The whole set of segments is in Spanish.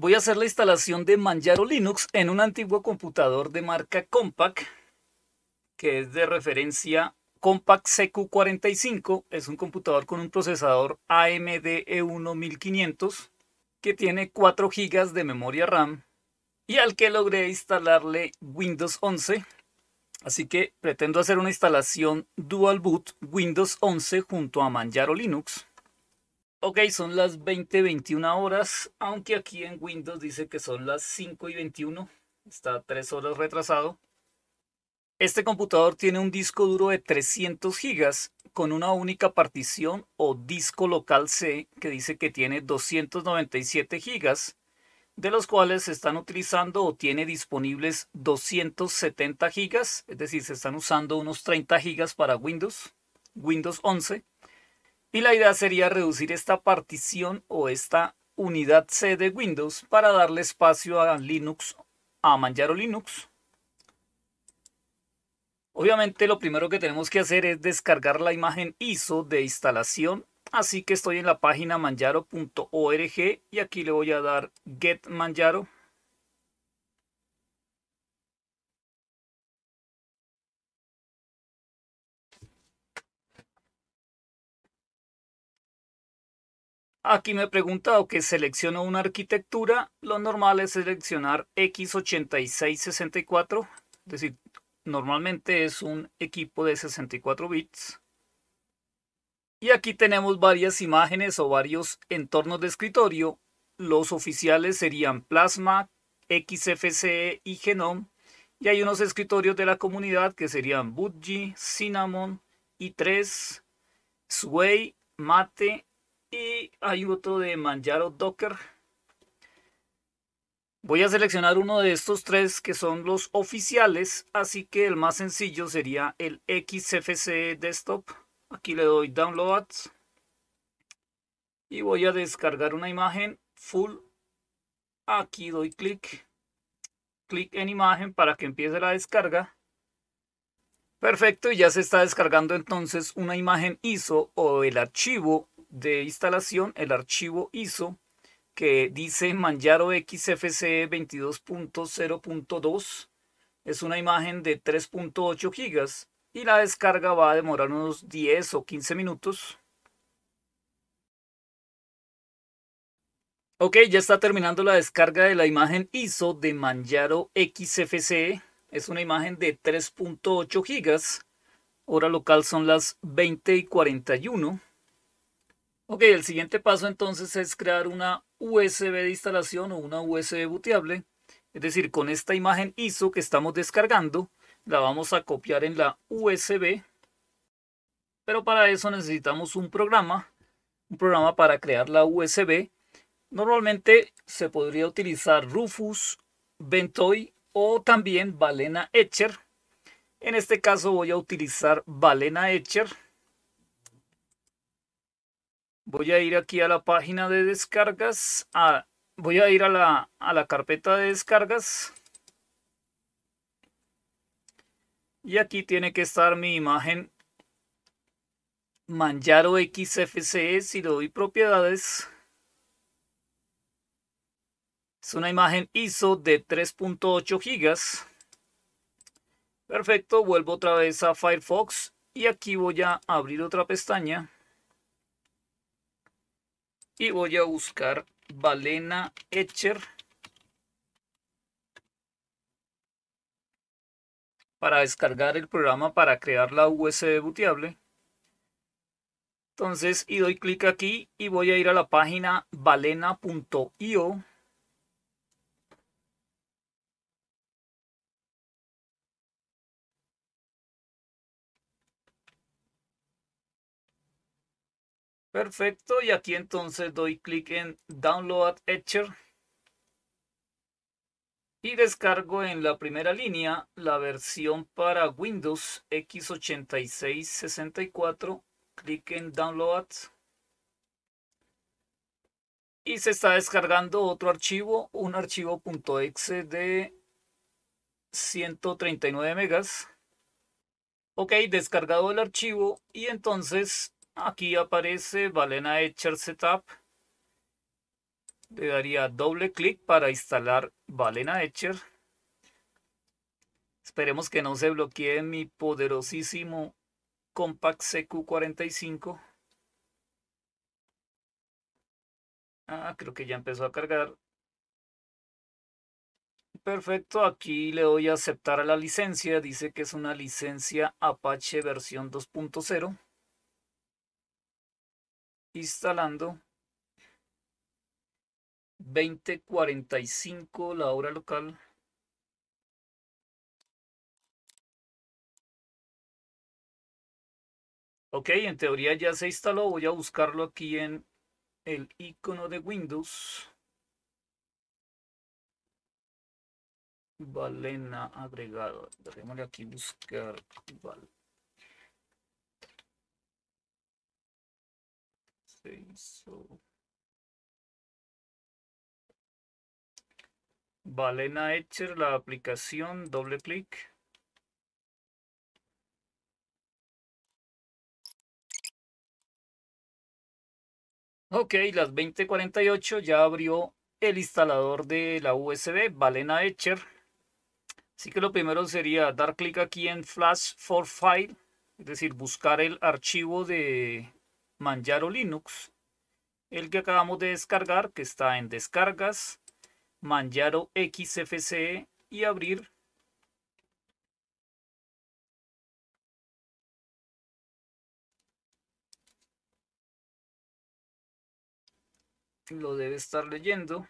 Voy a hacer la instalación de Manjaro Linux en un antiguo computador de marca Compaq, que es de referencia Compaq CQ45. Es un computador con un procesador AMD E1 1500 que tiene 4 GB de memoria RAM y al que logré instalarle Windows 11. Así que pretendo hacer una instalación Dual Boot Windows 11 junto a Manjaro Linux. Ok, son las 20-21 horas, aunque aquí en Windows dice que son las 5 y 21. Está 3 horas retrasado. Este computador tiene un disco duro de 300 GB con una única partición o disco local C que dice que tiene 297 GB, de los cuales se están utilizando o tiene disponibles 270 GB. es decir, se están usando unos 30 GB para Windows, Windows 11 y la idea sería reducir esta partición o esta unidad C de Windows para darle espacio a Linux, a Manjaro Linux. Obviamente lo primero que tenemos que hacer es descargar la imagen ISO de instalación. Así que estoy en la página manjaro.org y aquí le voy a dar Get Manjaro. Aquí me he preguntado que selecciono una arquitectura, lo normal es seleccionar x8664, es decir, normalmente es un equipo de 64 bits. Y aquí tenemos varias imágenes o varios entornos de escritorio. Los oficiales serían Plasma, XFCE y Genome. Y hay unos escritorios de la comunidad que serían Budgie, Cinnamon, i3, Sway, Mate, y hay otro de Manjaro Docker. Voy a seleccionar uno de estos tres que son los oficiales, así que el más sencillo sería el XFCE Desktop. Aquí le doy Downloads y voy a descargar una imagen full. Aquí doy clic, clic en imagen para que empiece la descarga. Perfecto, y ya se está descargando entonces una imagen ISO o el archivo de instalación el archivo ISO que dice Manjaro XFCE 22.0.2. Es una imagen de 3.8 gigas y la descarga va a demorar unos 10 o 15 minutos. Ok, ya está terminando la descarga de la imagen ISO de Manjaro XFCE. Es una imagen de 3.8 gigas. Hora local son las 20 y 41. Ok, el siguiente paso entonces es crear una USB de instalación o una USB booteable. Es decir, con esta imagen ISO que estamos descargando, la vamos a copiar en la USB. Pero para eso necesitamos un programa, un programa para crear la USB. Normalmente se podría utilizar Rufus, Ventoy o también Balena Etcher. En este caso voy a utilizar Balena Etcher. Voy a ir aquí a la página de descargas. voy a ir a la, carpeta de descargas. Y aquí tiene que estar mi imagen Manjaro XFCE. Si doy propiedades. Es una imagen ISO de 3.8 gigas. Perfecto, vuelvo otra vez a Firefox y aquí voy a abrir otra pestaña y voy a buscar Balena Etcher para descargar el programa para crear la USB booteable. Entonces, y doy clic aquí y voy a ir a la página balena.io Perfecto, y aquí entonces doy clic en Download Etcher y descargo en la primera línea la versión para Windows x86-64. Clic en Download. Y se está descargando otro archivo, un archivo .exe de 139 megas. Ok, descargado el archivo y entonces Aquí aparece Valena Etcher Setup. Le daría doble clic para instalar Valena Etcher. Esperemos que no se bloquee mi poderosísimo Compact CQ45. Ah, creo que ya empezó a cargar. Perfecto, aquí le doy a aceptar a la licencia. Dice que es una licencia Apache versión 2.0 instalando 2045 la hora local ok en teoría ya se instaló voy a buscarlo aquí en el icono de windows Valena agregado. Dejémosle aquí buscar. Valena Etcher, la aplicación, doble clic. Ok, las 20.48 ya abrió el instalador de la USB, Valena Etcher. Así que lo primero sería dar clic aquí en Flash for File, es decir, buscar el archivo de Manjaro Linux, el que acabamos de descargar, que está en descargas, Manjaro XFCE y abrir. Lo debe estar leyendo.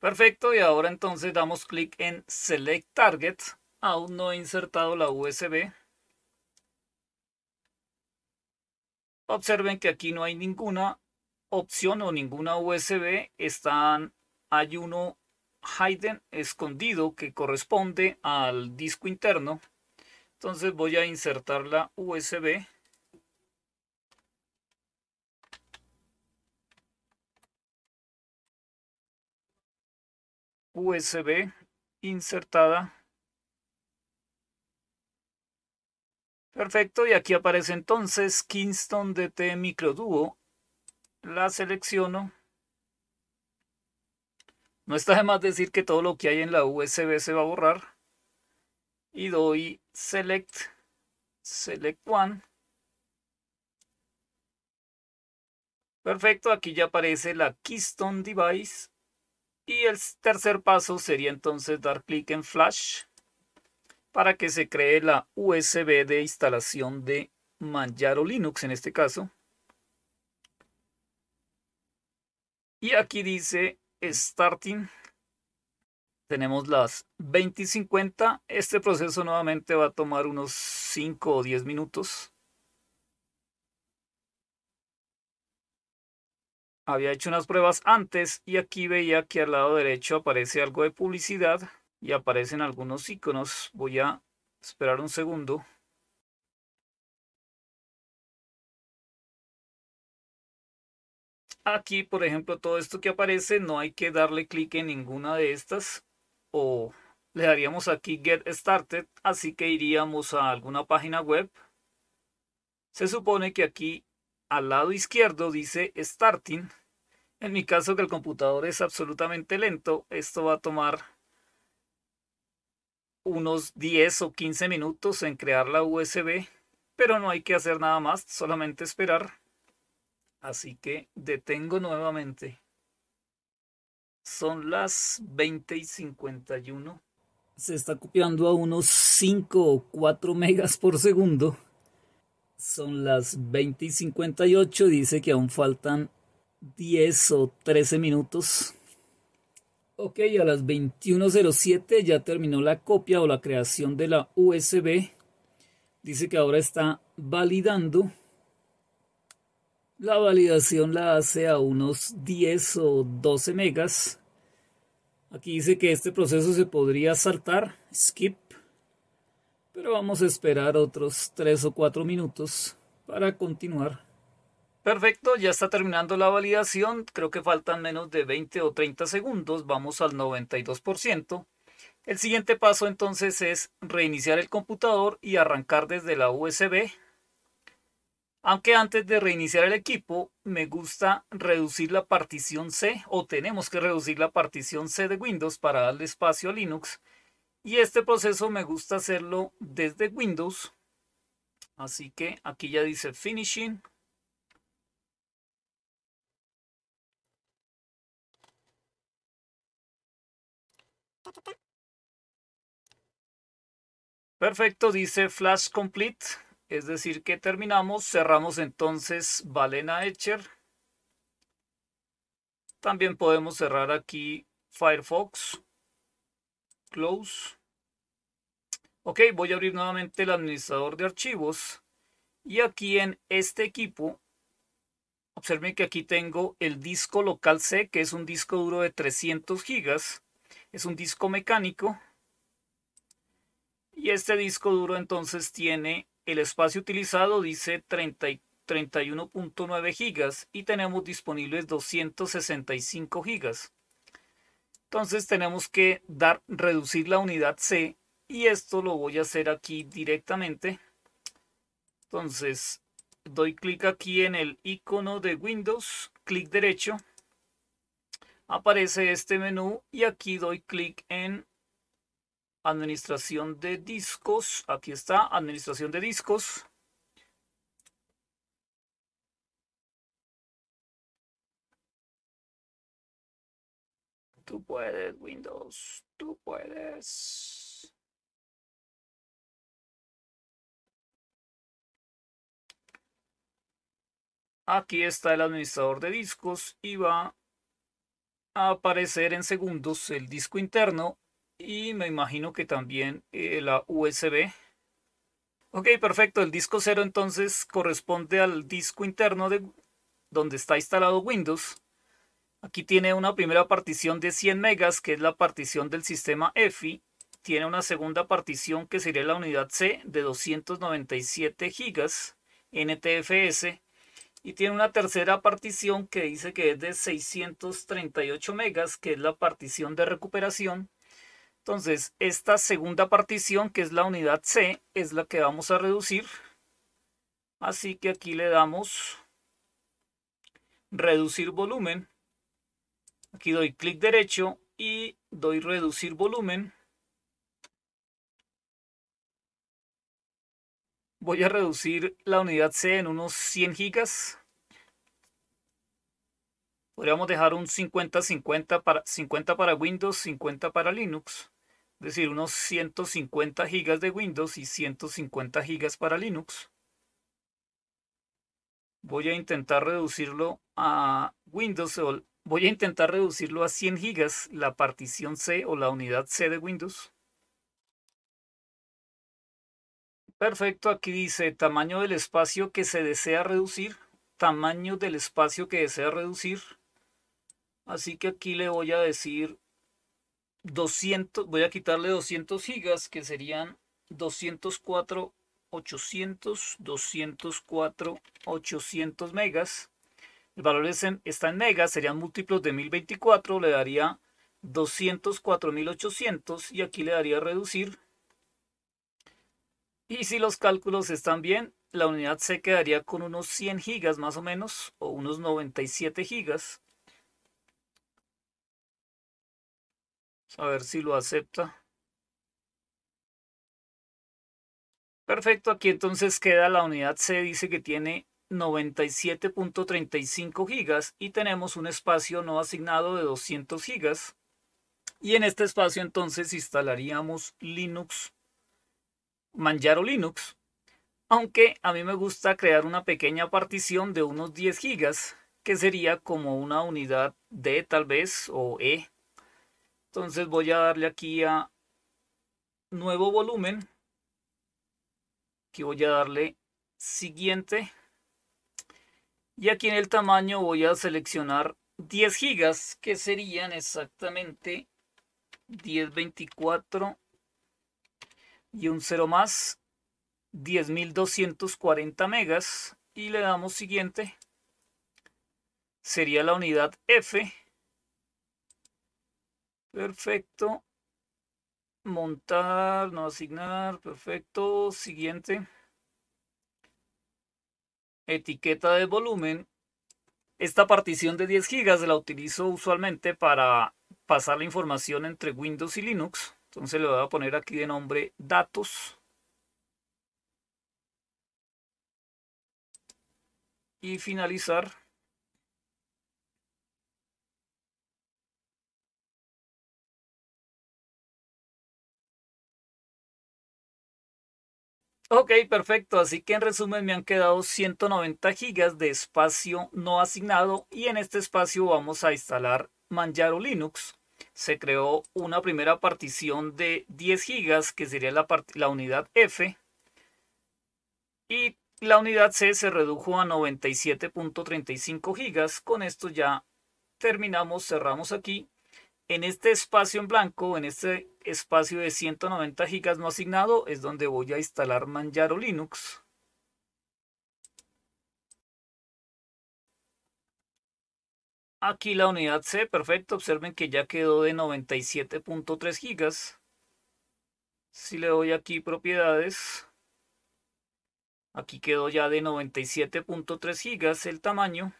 Perfecto, y ahora entonces damos clic en Select Target Aún no he insertado la USB. Observen que aquí no hay ninguna opción o ninguna USB. Están, hay uno hidden escondido que corresponde al disco interno. Entonces voy a insertar la USB. USB insertada Perfecto, y aquí aparece entonces Kingston DT Micro Duo. La selecciono. No está de más decir que todo lo que hay en la USB se va a borrar. Y doy Select, Select One. Perfecto, aquí ya aparece la Kingston Device. Y el tercer paso sería entonces dar clic en Flash para que se cree la USB de instalación de Manjaro Linux en este caso. Y aquí dice starting. Tenemos las 20 Este proceso nuevamente va a tomar unos 5 o 10 minutos. Había hecho unas pruebas antes y aquí veía que al lado derecho aparece algo de publicidad y aparecen algunos iconos. Voy a esperar un segundo. Aquí, por ejemplo, todo esto que aparece, no hay que darle clic en ninguna de estas o le daríamos aquí Get Started, así que iríamos a alguna página web. Se supone que aquí al lado izquierdo dice Starting. En mi caso que el computador es absolutamente lento, esto va a tomar unos 10 o 15 minutos en crear la USB, pero no hay que hacer nada más, solamente esperar. Así que detengo nuevamente. Son las 20 y 51. Se está copiando a unos 5 o 4 megas por segundo. Son las 20 y 58, dice que aún faltan 10 o 13 minutos. Ok, a las 21.07 ya terminó la copia o la creación de la USB. Dice que ahora está validando. La validación la hace a unos 10 o 12 megas. Aquí dice que este proceso se podría saltar, skip, pero vamos a esperar otros 3 o 4 minutos para continuar. Perfecto, ya está terminando la validación. Creo que faltan menos de 20 o 30 segundos. Vamos al 92%. El siguiente paso entonces es reiniciar el computador y arrancar desde la USB. Aunque antes de reiniciar el equipo, me gusta reducir la partición C o tenemos que reducir la partición C de Windows para darle espacio a Linux. Y este proceso me gusta hacerlo desde Windows. Así que aquí ya dice Finishing. Perfecto, dice Flash Complete. Es decir, que terminamos. Cerramos entonces balena Etcher. También podemos cerrar aquí Firefox. Close. Ok, voy a abrir nuevamente el administrador de archivos. Y aquí en este equipo, observen que aquí tengo el disco local C, que es un disco duro de 300 gigas es un disco mecánico. Y este disco duro entonces tiene el espacio utilizado, dice 31.9 gigas y tenemos disponibles 265 gigas. Entonces tenemos que dar, reducir la unidad C y esto lo voy a hacer aquí directamente. Entonces doy clic aquí en el icono de Windows, clic derecho aparece este menú y aquí doy clic en administración de discos. Aquí está, administración de discos. Tú puedes, Windows, tú puedes. Aquí está el administrador de discos y va aparecer en segundos el disco interno y me imagino que también eh, la USB. Ok, perfecto. El disco 0 entonces corresponde al disco interno de donde está instalado Windows. Aquí tiene una primera partición de 100 megas, que es la partición del sistema EFI. Tiene una segunda partición que sería la unidad C de 297 gigas NTFS y tiene una tercera partición que dice que es de 638 megas, que es la partición de recuperación. Entonces, esta segunda partición, que es la unidad C, es la que vamos a reducir. Así que aquí le damos reducir volumen. Aquí doy clic derecho y doy reducir volumen. Voy a reducir la unidad C en unos 100 gigas. Podríamos dejar un 50-50 para, 50 para Windows, 50 para Linux. Es decir, unos 150 gigas de Windows y 150 gigas para Linux. Voy a intentar reducirlo a Windows. Voy a intentar reducirlo a 100 gigas la partición C o la unidad C de Windows. Perfecto, aquí dice tamaño del espacio que se desea reducir, tamaño del espacio que desea reducir. Así que aquí le voy a decir 200, voy a quitarle 200 gigas que serían 204 800, 204 800 megas. El valor en, está en megas, serían múltiplos de 1024, le daría 204.800 y aquí le daría reducir y si los cálculos están bien, la unidad se quedaría con unos 100 gigas más o menos, o unos 97 gigas. A ver si lo acepta. Perfecto, aquí entonces queda la unidad C, dice que tiene 97.35 gigas y tenemos un espacio no asignado de 200 gigas. Y en este espacio entonces instalaríamos Linux Manjaro Linux, aunque a mí me gusta crear una pequeña partición de unos 10 gigas, que sería como una unidad D tal vez o E. Entonces voy a darle aquí a nuevo volumen. Aquí voy a darle siguiente. Y aquí en el tamaño voy a seleccionar 10 gigas, que serían exactamente 1024 y un 0 más 10.240 megas y le damos siguiente sería la unidad F perfecto montar no asignar perfecto siguiente etiqueta de volumen esta partición de 10 gigas la utilizo usualmente para pasar la información entre Windows y Linux entonces le voy a poner aquí de nombre datos. Y finalizar. Ok, perfecto. Así que en resumen me han quedado 190 gigas de espacio no asignado y en este espacio vamos a instalar Manjaro Linux se creó una primera partición de 10 gigas, que sería la, unidad F, y la unidad C se redujo a 97.35 gigas. Con esto ya terminamos, cerramos aquí. En este espacio en blanco, en este espacio de 190 gigas no asignado, es donde voy a instalar Manjaro Linux. Aquí la unidad C, perfecto, observen que ya quedó de 97.3 gigas. Si le doy aquí propiedades, aquí quedó ya de 97.3 gigas el tamaño.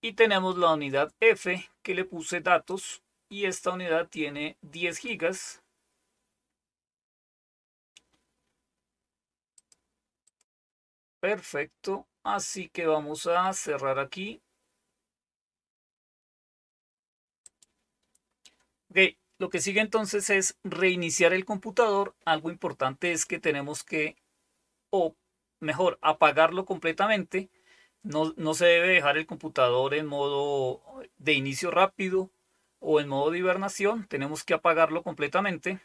Y tenemos la unidad F que le puse datos y esta unidad tiene 10 gigas. Perfecto, así que vamos a cerrar aquí Ok, lo que sigue entonces es reiniciar el computador. Algo importante es que tenemos que, o mejor, apagarlo completamente. No, no se debe dejar el computador en modo de inicio rápido o en modo de hibernación. Tenemos que apagarlo completamente.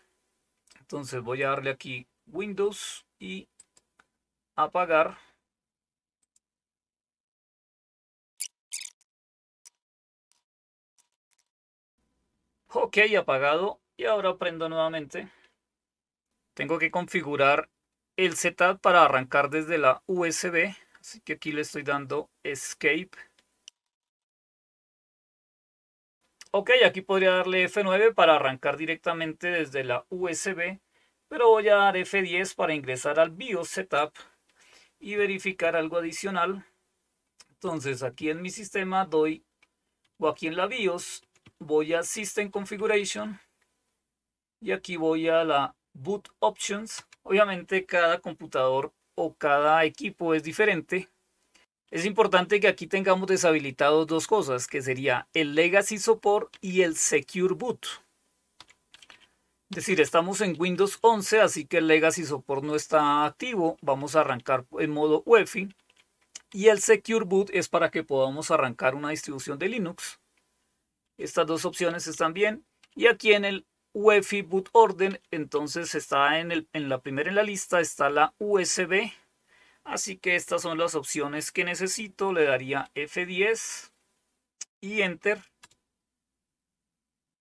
Entonces voy a darle aquí Windows y apagar. Ok, apagado. Y ahora prendo nuevamente. Tengo que configurar el setup para arrancar desde la USB. Así que aquí le estoy dando Escape. Ok, aquí podría darle F9 para arrancar directamente desde la USB. Pero voy a dar F10 para ingresar al BIOS Setup y verificar algo adicional. Entonces aquí en mi sistema doy o aquí en la BIOS voy a System Configuration y aquí voy a la Boot Options. Obviamente cada computador o cada equipo es diferente. Es importante que aquí tengamos deshabilitados dos cosas, que sería el Legacy Support y el Secure Boot. Es decir, estamos en Windows 11, así que el Legacy Support no está activo. Vamos a arrancar en modo UEFI. Y el Secure Boot es para que podamos arrancar una distribución de Linux. Estas dos opciones están bien. Y aquí en el UEFI boot order, entonces está en, el, en la primera en la lista, está la USB. Así que estas son las opciones que necesito. Le daría F10 y Enter.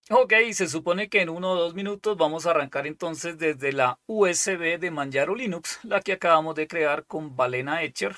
Ok, se supone que en uno o dos minutos vamos a arrancar entonces desde la USB de Manjaro Linux, la que acabamos de crear con Balena Etcher.